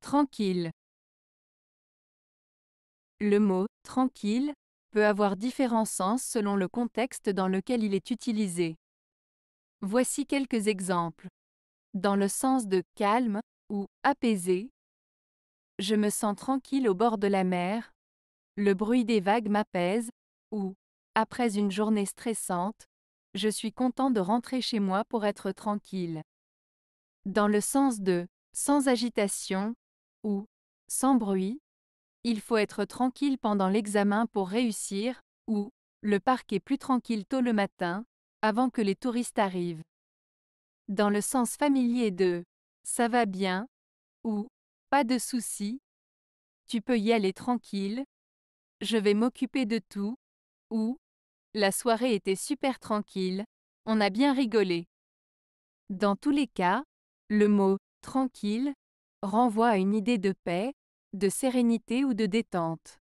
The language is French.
Tranquille. Le mot tranquille peut avoir différents sens selon le contexte dans lequel il est utilisé. Voici quelques exemples. Dans le sens de calme ou apaisé, je me sens tranquille au bord de la mer, le bruit des vagues m'apaise, ou, après une journée stressante, je suis content de rentrer chez moi pour être tranquille. Dans le sens de sans agitation, ou sans bruit, il faut être tranquille pendant l'examen pour réussir, ou le parc est plus tranquille tôt le matin, avant que les touristes arrivent. Dans le sens familier de ça va bien ou pas de souci, tu peux y aller tranquille, je vais m'occuper de tout, ou la soirée était super tranquille, on a bien rigolé. Dans tous les cas, le mot tranquille renvoie à une idée de paix, de sérénité ou de détente.